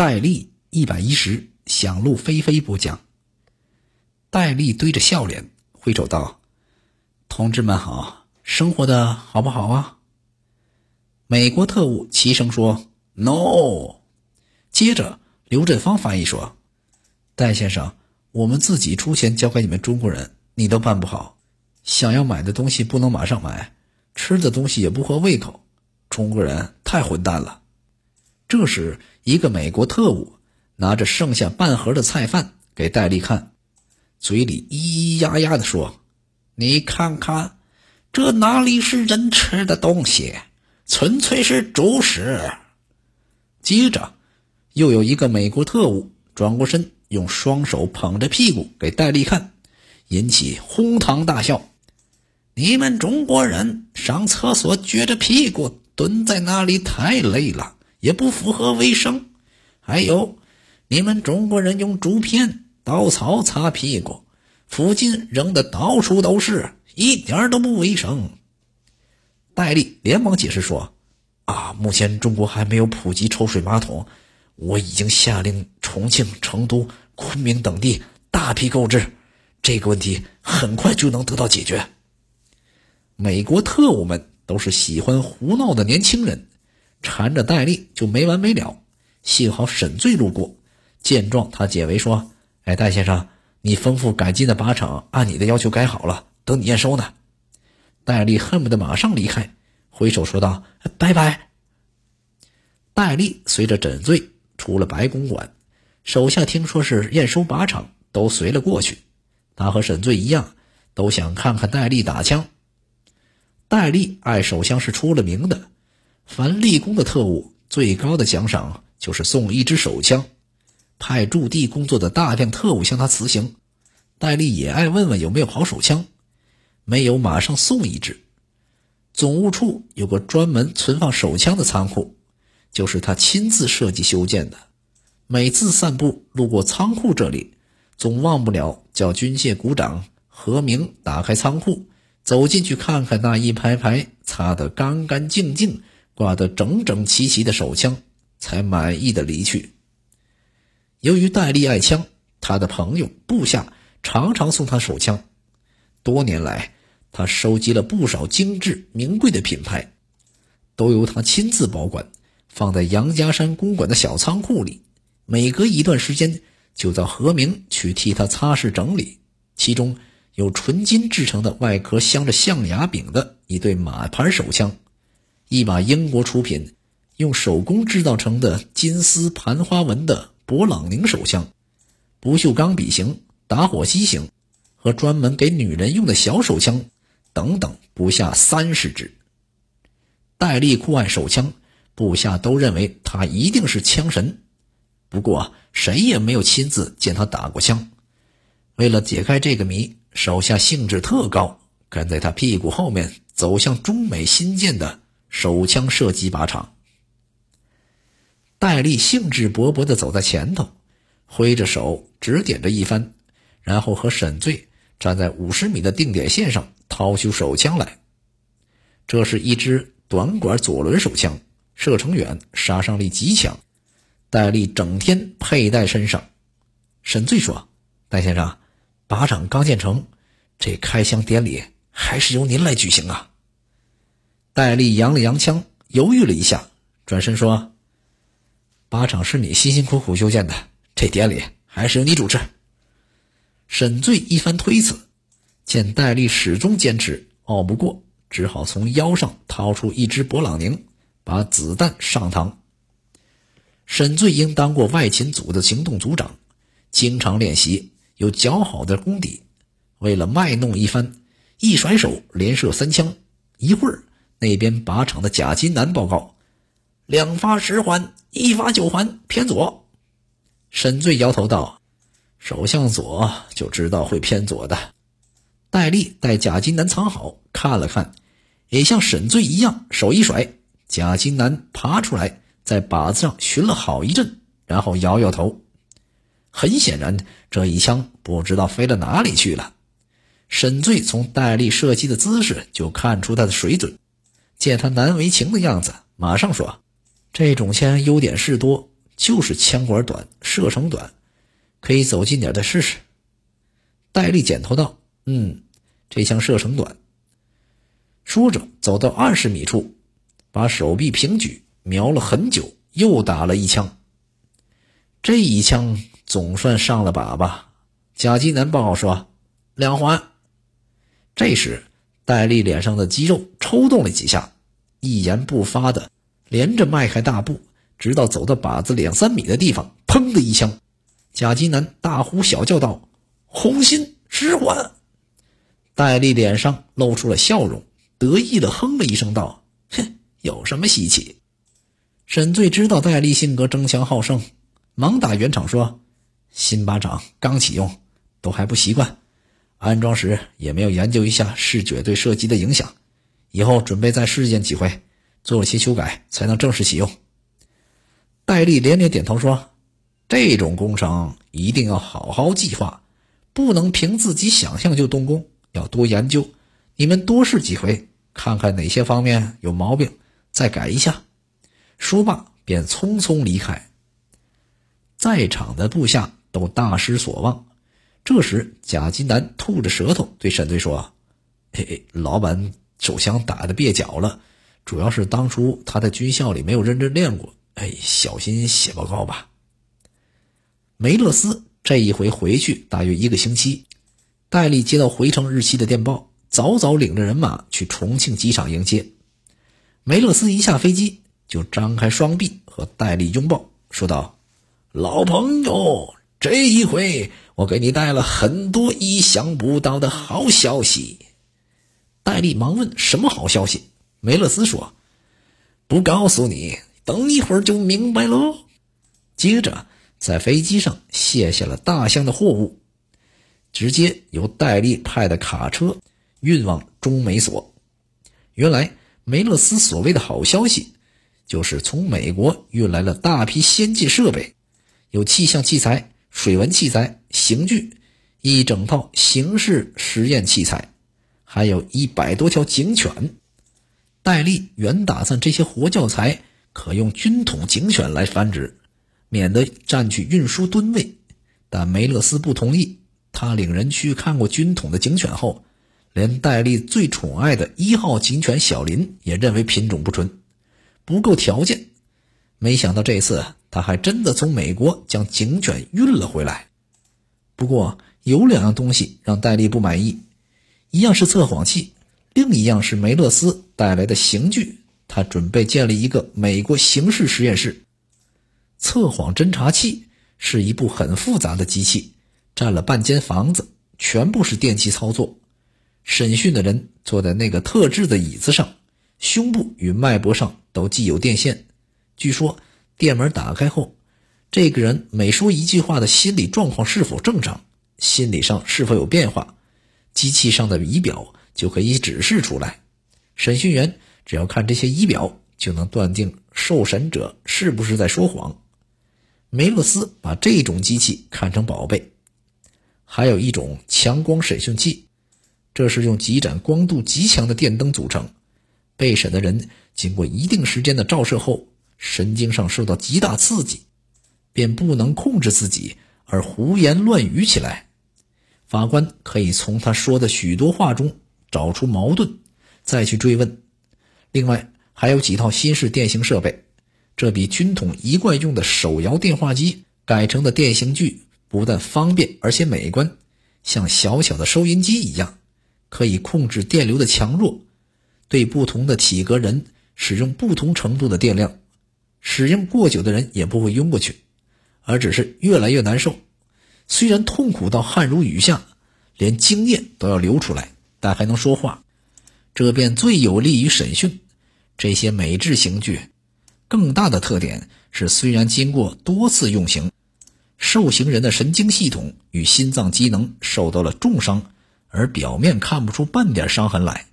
戴笠一百一十，想入非非不讲。戴笠堆着笑脸，挥手道：“同志们好，生活的好不好啊？”美国特务齐声说：“No。”接着，刘振芳翻译说：“戴先生，我们自己出钱交给你们中国人，你都办不好。想要买的东西不能马上买，吃的东西也不合胃口。中国人太混蛋了。”这时，一个美国特务拿着剩下半盒的菜饭给戴笠看，嘴里咿咿呀呀地说：“你看看，这哪里是人吃的东西，纯粹是猪食。”接着，又有一个美国特务转过身，用双手捧着屁股给戴笠看，引起哄堂大笑：“你们中国人上厕所撅着屁股蹲在那里，太累了。”也不符合卫生，还有，你们中国人用竹片、稻草擦屁股，附近扔的到处都是，一点都不卫生。戴笠连忙解释说：“啊，目前中国还没有普及抽水马桶，我已经下令重庆、成都、昆明等地大批购置，这个问题很快就能得到解决。”美国特务们都是喜欢胡闹的年轻人。缠着戴笠就没完没了，幸好沈醉路过，见状他解围说：“哎，戴先生，你吩咐改进的靶场按你的要求改好了，等你验收呢。”戴笠恨不得马上离开，挥手说道：“拜拜。”戴笠随着沈醉出了白公馆，手下听说是验收靶场，都随了过去。他和沈醉一样，都想看看戴笠打枪。戴笠爱手枪是出了名的。凡立功的特务，最高的奖赏就是送一支手枪。派驻地工作的大量特务向他辞行，戴笠也爱问问有没有好手枪，没有马上送一支。总务处有个专门存放手枪的仓库，就是他亲自设计修建的。每次散步路过仓库这里，总忘不了叫军械股长何明打开仓库，走进去看看那一排排擦得干干净净。挂得整整齐齐的手枪，才满意的离去。由于戴笠爱枪，他的朋友部下常常送他手枪。多年来，他收集了不少精致名贵的品牌，都由他亲自保管，放在杨家山公馆的小仓库里。每隔一段时间，就到何明去替他擦拭整理。其中有纯金制成的外壳、镶着象牙柄的一对马牌手枪。一把英国出品、用手工制造成的金丝盘花纹的勃朗宁手枪，不锈钢笔型打火机型和专门给女人用的小手枪等等，不下三十支。戴笠酷爱手枪，部下都认为他一定是枪神，不过谁也没有亲自见他打过枪。为了解开这个谜，手下兴致特高，跟在他屁股后面走向中美新建的。手枪射击靶场，戴笠兴致勃勃地走在前头，挥着手指点着一番，然后和沈醉站在五十米的定点线上，掏出手枪来。这是一支短管左轮手枪，射程远，杀伤力极强。戴笠整天佩戴身上。沈醉说：“戴先生，靶场刚建成，这开枪典礼还是由您来举行啊。”戴笠扬了扬枪，犹豫了一下，转身说：“靶场是你辛辛苦苦修建的，这典礼还是由你主持。”沈醉一番推辞，见戴笠始终坚持，拗不过，只好从腰上掏出一支勃朗宁，把子弹上膛。沈醉应当过外勤组的行动组长，经常练习，有较好的功底。为了卖弄一番，一甩手，连射三枪，一会儿。那边靶场的贾金南报告：“两发十环，一发九环，偏左。”沈醉摇头道：“手向左，就知道会偏左的。”戴笠带贾金南藏好，看了看，也像沈醉一样，手一甩。贾金南爬出来，在靶子上寻了好一阵，然后摇摇头。很显然，这一枪不知道飞到哪里去了。沈醉从戴笠射击的姿势就看出他的水准。见他难为情的样子，马上说：“这种枪优点是多，就是枪管短，射程短，可以走近点再试试。”戴笠点头道：“嗯，这枪射程短。”说着走到二十米处，把手臂平举，瞄了很久，又打了一枪。这一枪总算上了靶吧？甲机男报告说两环。这时。戴笠脸上的肌肉抽动了几下，一言不发的连着迈开大步，直到走到靶子两三米的地方，砰的一枪。贾金南大呼小叫道：“红心失环。戴笠脸上露出了笑容，得意的哼了一声道：“哼，有什么稀奇？”沈醉知道戴笠性格争强好胜，忙打圆场说：“新靶掌刚启用，都还不习惯。”安装时也没有研究一下视觉对射击的影响，以后准备再试验几回，做了些修改才能正式启用。戴笠连连点头说：“这种工程一定要好好计划，不能凭自己想象就动工，要多研究。你们多试几回，看看哪些方面有毛病，再改一下。”说罢便匆匆离开，在场的部下都大失所望。这时，假金南吐着舌头对沈队说：“嘿、老板，手枪打得蹩脚了，主要是当初他在军校里没有认真练过。哎，小心写报告吧。”梅勒斯这一回回去大约一个星期，戴笠接到回程日期的电报，早早领着人马去重庆机场迎接梅勒斯。一下飞机就张开双臂和戴笠拥抱，说道：“老朋友，这一回。”我给你带了很多意想不到的好消息。戴笠忙问：“什么好消息？”梅勒斯说：“不告诉你，等一会儿就明白喽。”接着，在飞机上卸下了大箱的货物，直接由戴笠派的卡车运往中美所。原来，梅勒斯所谓的好消息，就是从美国运来了大批先进设备，有气象器材。水文器材、刑具，一整套刑事实验器材，还有一百多条警犬。戴笠原打算这些活教材可用军统警犬来繁殖，免得占据运输吨位。但梅勒斯不同意。他领人去看过军统的警犬后，连戴笠最宠爱的一号警犬小林也认为品种不纯，不够条件。没想到这次。他还真的从美国将警犬运了回来，不过有两样东西让戴笠不满意，一样是测谎器，另一样是梅勒斯带来的刑具。他准备建立一个美国刑事实验室。测谎侦察器是一部很复杂的机器，占了半间房子，全部是电器操作。审讯的人坐在那个特制的椅子上，胸部与脉搏上都系有电线。据说。电门打开后，这个人每说一句话的心理状况是否正常，心理上是否有变化，机器上的仪表就可以指示出来。审讯员只要看这些仪表，就能断定受审者是不是在说谎。梅洛斯把这种机器看成宝贝。还有一种强光审讯器，这是用几盏光度极强的电灯组成。被审的人经过一定时间的照射后。神经上受到极大刺激，便不能控制自己而胡言乱语起来。法官可以从他说的许多话中找出矛盾，再去追问。另外还有几套新式电刑设备，这比军统一贯用的手摇电话机改成的电刑具不但方便，而且美观，像小小的收音机一样，可以控制电流的强弱，对不同的体格人使用不同程度的电量。使用过久的人也不会晕过去，而只是越来越难受。虽然痛苦到汗如雨下，连精液都要流出来，但还能说话，这便最有利于审讯。这些美制刑具更大的特点是，虽然经过多次用刑，受刑人的神经系统与心脏机能受到了重伤，而表面看不出半点伤痕来。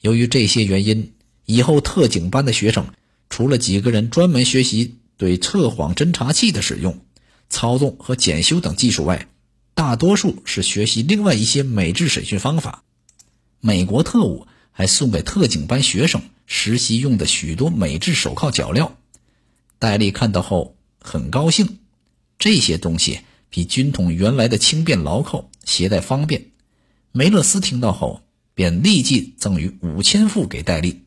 由于这些原因，以后特警班的学生。除了几个人专门学习对测谎侦察器的使用、操纵和检修等技术外，大多数是学习另外一些美制审讯方法。美国特务还送给特警班学生实习用的许多美制手铐脚镣。戴笠看到后很高兴，这些东西比军统原来的轻便牢靠，携带方便。梅勒斯听到后便立即赠予五千副给戴笠。